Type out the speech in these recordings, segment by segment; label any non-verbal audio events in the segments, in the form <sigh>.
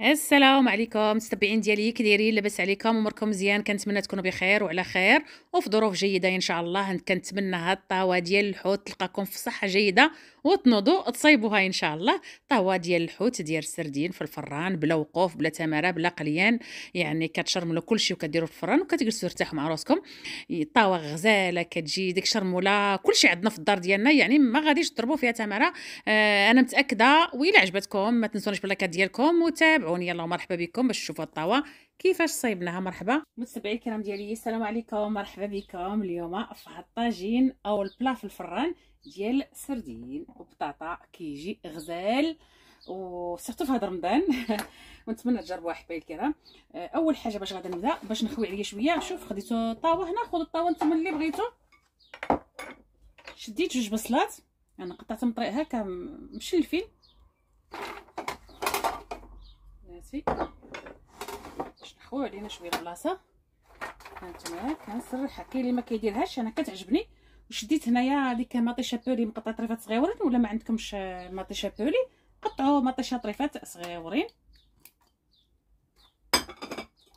السلام عليكم متابعين ديالي كي دايرين لاباس عليكم عمركم مزيان كنتمنى تكونوا بخير وعلى خير وفي ظروف جيده ان شاء الله كنتمنى هاد الطاوه ديال الحوت تلقاكم في صحه جيده وتنوضوا هاي ان شاء الله طهوه ديال الحوت ديال السردين في الفران بلا وقوف بلا تماره بلا قليان يعني كتشرملوا كلشي وكديروا في الفران وكتجلسوا ترتاحوا مع راسكم طاوه غزاله كتجي ديك شرموله كلشي عندنا في الدار ديالنا يعني ما غاديش تضربوا فيها تماره آه انا متاكده ويلا عجبتكم ما تنسونيش باللايكات ديالكم وتابعوني يلا مرحبا بكم باش تشوفوا الطاوه كيفاش صايبناها مرحبا متابعي الكرام ديالي السلام عليكم مرحبا بكم اليوم في الطاجين او البلا في الفران ديال سردين وبطاطا كيجي غزال وسيرتو في هذا رمضان <laughs> ونتمنى تجربوها حبايبي الكرام آه، اول حاجه باش غادي نبدا باش نخوي عليا شويه شوف خديتو طاوه هنا خذوا الطاوه نتوما اللي بغيتو شديت جوج بصلات انا قطعتهم طريق هكا مشلفين صافي باش علينا شويه البلاصه هانتوما كنصرحها كاين اللي ما كيديرهاش انا كتعجبني وشديت هنايا ديك مطيشه بولي مقطع طريفات صغيورين ولا ما عندكمش مطيشه بولي قطعوا مطيشه طريفات صغيورين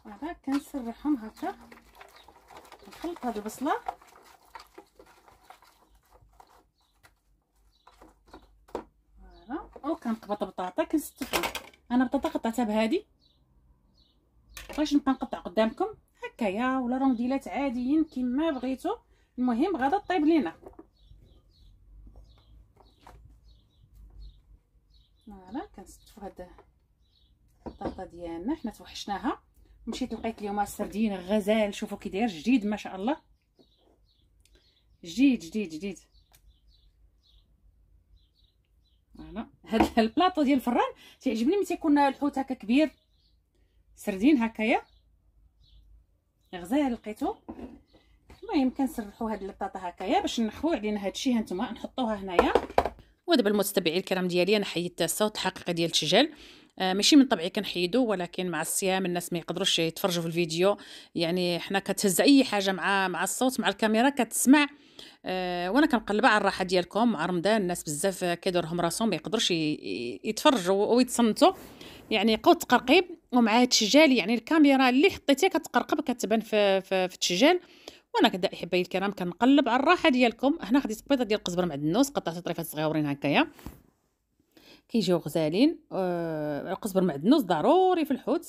هذا كنسرحهم هكا نخلط هذه البصله فوالا كنقبط بطاطا كنستفهم انا بطاطا قطعتها بهادي باش نبقى نقطع قدامكم هكايا ولا رونديلات عاديين كما بغيتو المهم غادا طيب لينا فوالا كنستفو هاد الطاطا ديالنا حنا توحشناها مشيت لقيت اليوم السردين غزال شوفو كي داير جديد ما شاء الله جديد جديد جديد فوالا هاد <laughs> البلاطو ديال الفران تيعجبني ملي تيكون الحوت هكا كبير سردين هكايا غزال لقيتو المهم كنسرحوا هاد البطاطا هكايا باش نحوو علينا هادشي هانتوما نحطوها هنايا ودابا المتابعين الكرام ديالي انا حيدت الصوت حقيقه ديال التجال آه ماشي من طبعي كنحيدو ولكن مع الصيام الناس ما يقدروش يتفرجوا في الفيديو يعني حنا كتهز اي حاجه مع مع الصوت مع الكاميرا كتسمع آه وانا كنقلب على الراحه ديالكم مع رمضان الناس بزاف كيدورهم راسهم ما يقدروش يتفرجوا ويتصنتوا يعني قوت تقرقيب ومعاه تشجال يعني الكاميرا اللي حطيتيها كتقرقب كتبان في في, في التشجال وانا كدا احبائي الكرام كنقلب على الراحه ديالكم هنا خديت بيضه ديال القزبر معدنوس قطعت طريفات صغيورين هكايا كيجيو غزالين آه القزبر معدنوس ضروري في الحوت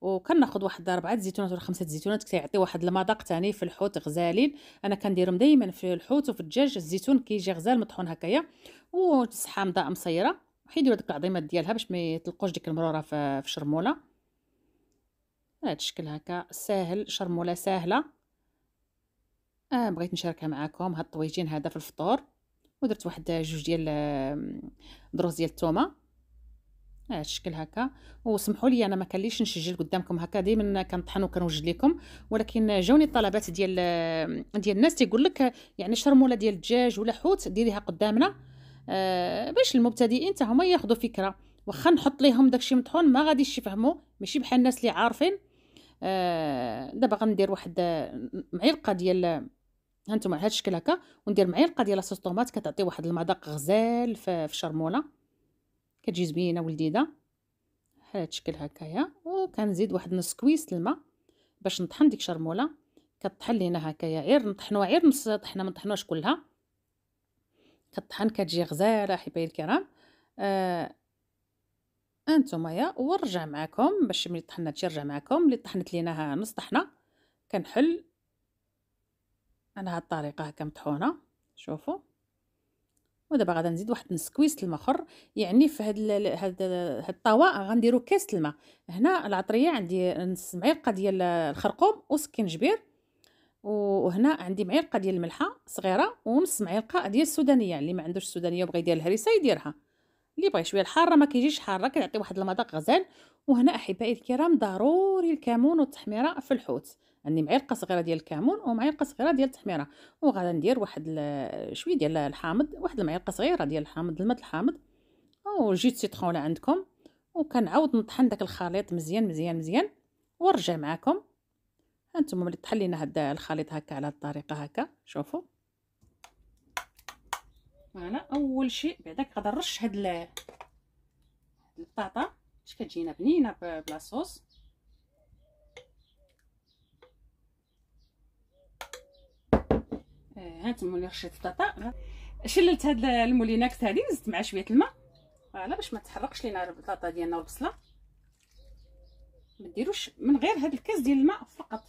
وكناخذ واحد اربعه الزيتونات ولا خمسه الزيتونات كيعطي واحد المذاق ثاني في الحوت غزالين انا كنديرهم دائما في الحوت وفي الدجاج الزيتون كيجي غزال مطحون هكايا وتسحام مضاء مصيره حيدوا هذيك العظيمات ديالها باش ما يطلقوش ديك المروره في الشرموله هذا الشكل هكا ساهل شرموله ساهله آه بغيت نشاركها معكم هاد الطويجين هذا في الفطور ودرت واحد جوج ديال دروس ديال الثومه هاد الشكل هكا وسمحوا لي انا ما كانليش نسجل قدامكم هكا ديما كنطحن وكنوجد لكم ولكن جاوني الطلبات ديال ديال الناس تيقول لك يعني شرموله ديال الدجاج ولا حوت ديريها قدامنا آه باش المبتدئين حتى هما ياخذوا فكره واخا نحط ليهم داكشي مطحون ما غاديش يفهموا ماشي بحال الناس اللي عارفين آه دابا غندير واحد معلقه ديال هانتوما على هذا الشكل هكا وندير معلقه ديال صوص طوماط كتعطي واحد المذاق غزال في الشرموله كتجي زوينه ولذيذه بحال هذا الشكل هكايا وكنزيد واحد نص كويس الماء باش نطحن ديك الشرموله كطحن لينا هكايا غير نطحنوها غير نص طحنه ما نطحنوهاش كلها كطحن كتجي غزاله حبايبي الكرام آه يا ورجع معكم باش ملي طحنا هادشي معكم اللي طحنت ليناها نص طحنه كنحل انا هاد الطريقه هكا مطحونه شوفوا ودابا غادا نزيد واحد نص كويس الماء اخر يعني في هاد ال... هاد هاد الطواء غنديروا كاس الماء هنا العطريه عندي نص معلقه ديال الخرقوم وسكينجبير وهنا عندي معلقه ديال الملحه صغيره ونص معلقه ديال السودانيه اللي ما عندوش السودانيه وبغى يدير الهريسه يديرها اللي بغى شويه الحاره ما كيجيش حاره كيعطي واحد المذاق غزال وهنا احبائي الكرام ضروري الكمون والتحميره في الحوت عندي معلقه صغيره ديال الكمون ومعلقه صغيره ديال التحميره وغادي ندير واحد <hesitation> شويه ديال الحامض واحد المعلقه صغيره ديال الحامض الماء الحامض وجيت سيترون عندكم وكنعاود نطحن داك الخليط مزيان مزيان مزيان ونرجع معكم هانتوما ملي تحلينا هاد الخليط هكا على الطريقه هكا شوفوا معنا اول شيء بعداك غادي نرش هاد البطاطا باش كتجينا بنينه بلاصوص صوص آه، هانتوما ملي رشيت البطاطا شللت هاد الموليناكس هادي زدت مع شويه الماء فوالا باش ما تحرقش لينا البطاطا ديالنا والبصله ما من غير هاد الكاس ديال الماء فقط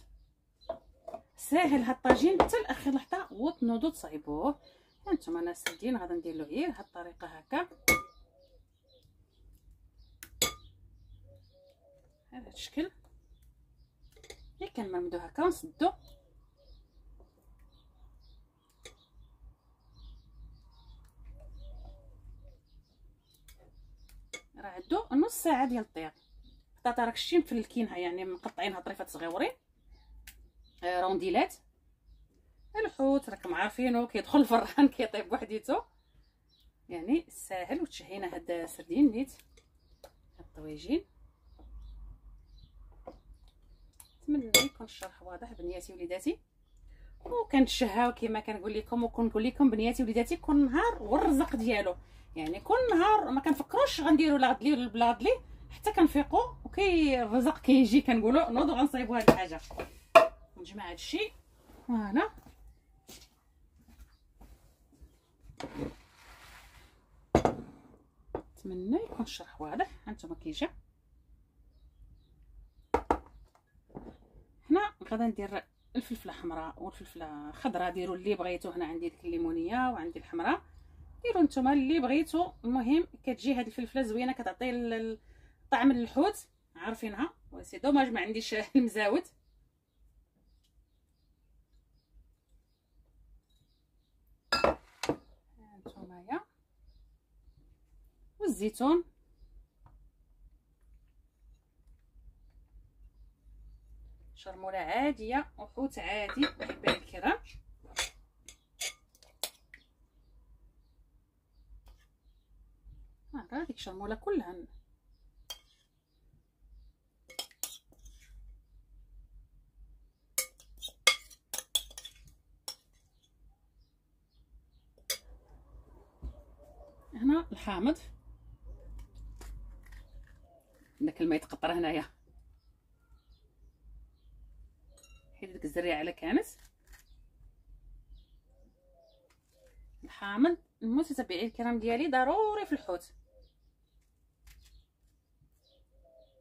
ساهل هاد الطاجين حتى لاخر لحظه وتنوضوا تصايبوه هانتوما انا سدين غادي ندير له غير إيه، هاد الطريقه هكا هذا الشكل اللي كنمرمدو هكا ونسدو راه عندو نص ساعه ديال الطياب البطاطا راك شتي مفلكينها يعني مقطعينها طريفات صغيورين رونديلات الحوت راكم عارفينو كيدخل الفران كيطيب بوحديتو يعني ساهل وتشهينا هاد السردين نيت هاد الطويجين نتمنى يكون الشرح واضح بنياتي وليداتي وكنتشهاو كما كنقول لكم وكنقول لكم بنياتي وليداتي كل نهار والرزق ديالو يعني كل نهار ما كنفكروش غنديروا لا غدلي ولا حتى كنفيقوا وكي الرزق كيجي كنقولوا نوضوا غنصايبوا هاد الحاجه نجمع هادشي هنا نتمنى يكون الشرح واضح هانتوما كيجي هنا غادي ندير الفلفله حمراء والفلفله خضراء ديروا اللي بغيتو هنا عندي ديك الليمونيه وعندي الحمراء ديروا نتوما اللي بغيتو المهم كتجي هاد الفلفله زوينه كتعطي طعم الحوت عارفينها سي دوماج ما عنديش <laughs> المزاود والزيتون شرموله عاديه وحوت عادي احبائي الكرام راه هاديك شرمولة كلها هنا الحامض الما يتقطر هنايا حيت ديك الزريعه على كانت الحامض المتتبعين الكرام ديالي ضروري في الحوت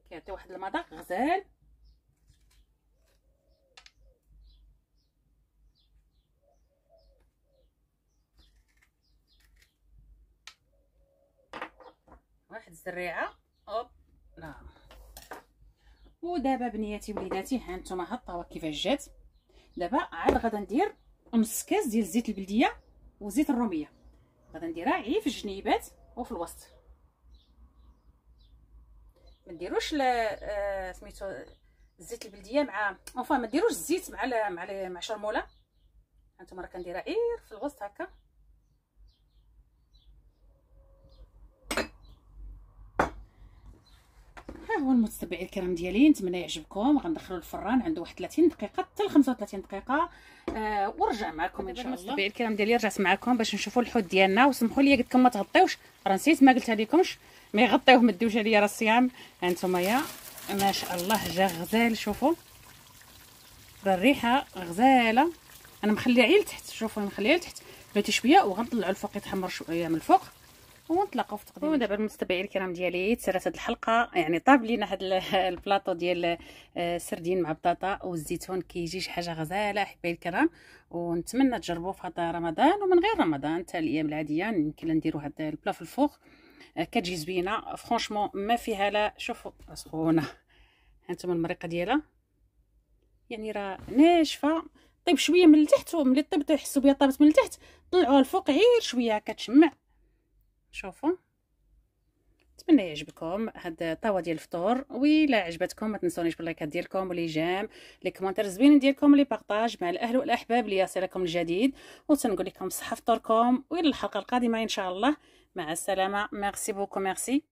كيعطي واحد المذاق غزال واحد الزريعه ودابا بنياتي وليداتي ها نتوما ها الطاوه كيفاش جات دابا عاد غادا ندير نص كاس ديال زيت البلديه وزيت الروميه غادا نديرها عي في الجنيبات وفي الوسط ما نديروش آه سميتو الزيت البلديه مع اونفا ما نديروش الزيت مع ل... مع ل... مع شرموله هانتوما راه كنديرها غير في الوسط هكا هو المتتبعين الكرام ديالي نتمنى يعجبكم غندخلوا الفران عنده واحد 30 دقيقه حتى ل 35 دقيقه آه ورجع معكم ان شاء الله المتتبعين الكرام ديالي رجعت معكم باش نشوفوا الحوت ديالنا وسمحوا لي قلت لكم ما تغطيوش راه نسيت ما قلتها لكمش ما يغطيوه ما ديوش عليا راه الصيام هانتوما ما شاء الله جا غزال شوفوا راه الريحه غزاله انا مخليه عيل تحت شوفوا مخليه تحت بغيتي شويه وغنطلعوا الفوق يتحمر شويه من الفوق ونتلاقاو في تقديم ودابا المستمعين الكرام ديالي تسرات هذه الحلقه يعني طاب لينا هذا <laughs> البلاطو ديال آه، السردين مع بطاطا والزيتون كيجي شي حاجه غزاله احبائي الكرام ونتمنى تجربوه في هذا رمضان ومن غير رمضان حتى الايام العاديه يمكن نديروا هذا البلا في الفوق آه، كتجي زوينه فرونشمون ما فيها لا شوفوا سخونه هانتوما المريقه ديالها يعني راه ناشفه طيب شويه من التحت وملي طيبت تحسوا بها طابت من التحت طلعوها الفوق غير شويه كتشمع شوفوا نتمنى يعجبكم هاد الطاوه ديال الفطور ويلا عجبتكم ما تنسونيش باللايكات ديالكم ولي جام لي كومونتير زوينين ديالكم لي بارطاج مع الاهل والاحباب ليصلكم الجديد وتنقول لكم صحه فطوركم والى الحلقه القادمه ان شاء الله مع السلامه ميرسي بوكو ميرسي